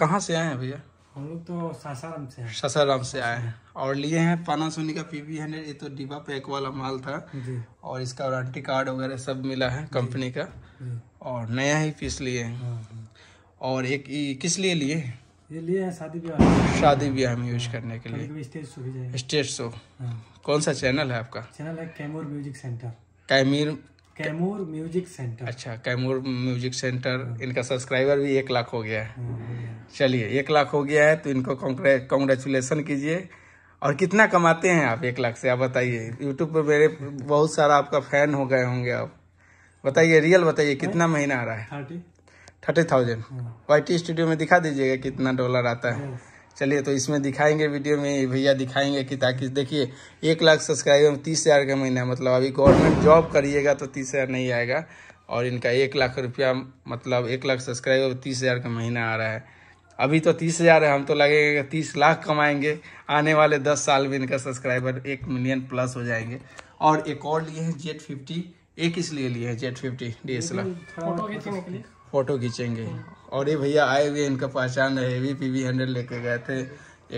कहाँ से आए हैं भैया हम लोग तो सासाराम से हैं सासाराम से आए हैं और लिए हैं पाना सोनी का पी वी हंड्रेड ये तो डिब्बा पैक वाला माल था और इसका वारंटी कार्ड वगैरह सब मिला है कंपनी का और नया ही पीस लिए हैं हाँ, हाँ। और एक किस लिए लिए ये लिए हैं शादी ब्याह शादी ब्याह में यूज करने के लिए स्टेज शो हाँ। कौन सा चैनल है आपका चैनल है Kaimur music center Kaimur Kaimur music center अच्छा कैमूर म्यूजिक सेंटर इनका सब्सक्राइबर भी एक लाख हो गया है हाँ, चलिए एक लाख हो गया है तो इनको कॉन्ग्रेचुलेसन कीजिए और कितना कमाते हैं आप एक लाख से आप बताइए यूट्यूब पर मेरे बहुत सारा आपका फैन हो गए होंगे आप बताइए रियल बताइए कितना हाँ। महीना आ रहा है thirty thirty thousand Y T studio में दिखा दीजिएगा कितना डॉलर आता है चलिए तो इसमें दिखाएंगे वीडियो में भैया दिखाएंगे कि ताकि देखिए एक लाख सब्सक्राइबर में तीस हज़ार का महीना मतलब अभी गवर्नमेंट जॉब करिएगा तो तीस हज़ार नहीं आएगा और इनका एक लाख रुपया मतलब एक लाख सब्सक्राइबर तीस हज़ार का महीना आ रहा है अभी तो तीस हज़ार है हम तो लगेगा तीस लाख कमाएंगे आने वाले दस साल में इनका सब्सक्राइबर एक मिलियन प्लस हो जाएंगे और एक और लिए हैं जेट फिफ्टी एक इसलिए लिए हैं Z fifty D S L R photo खींचेंगे और ये भैया आए हुए इनका पहचान है हेवी पी वी हंड्रेड लेके गए थे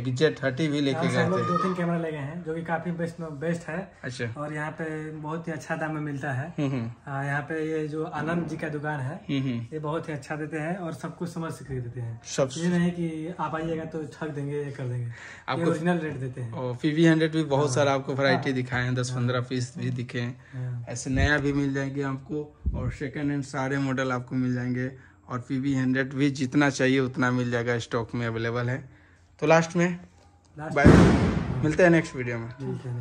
एक जेड थर्टी भी लेके गए थे दो तीन कैमरा लेके हैं जो कि काफी बेस्ट बेस्ट है अच्छा और यहाँ पे बहुत ही अच्छा दाम में मिलता है हम्म, हम्म। यहाँ पे ये जो आनंद जी का दुकान है हम्म, ये बहुत ही अच्छा देते हैं और सब कुछ समझ से देते हैं सब ये नहीं कि आप आइएगा तो ठग देंगे ये कर देंगे आपको ओरिजिनल रेट देते हैं और पीवी हंड्रेड भी बहुत हाँ। सारा आपको वरायटी हाँ। दिखाए दस हाँ। पंद्रह पीस भी दिखे ऐसे नया भी मिल जाएंगे आपको और सेकेंड हैंड सारे मॉडल आपको मिल जाएंगे और पी वी हंड्रेड भी जितना चाहिए उतना मिल जाएगा स्टॉक में अवेलेबल है तो लास्ट में बाय मिलते हैं नेक्स्ट वीडियो में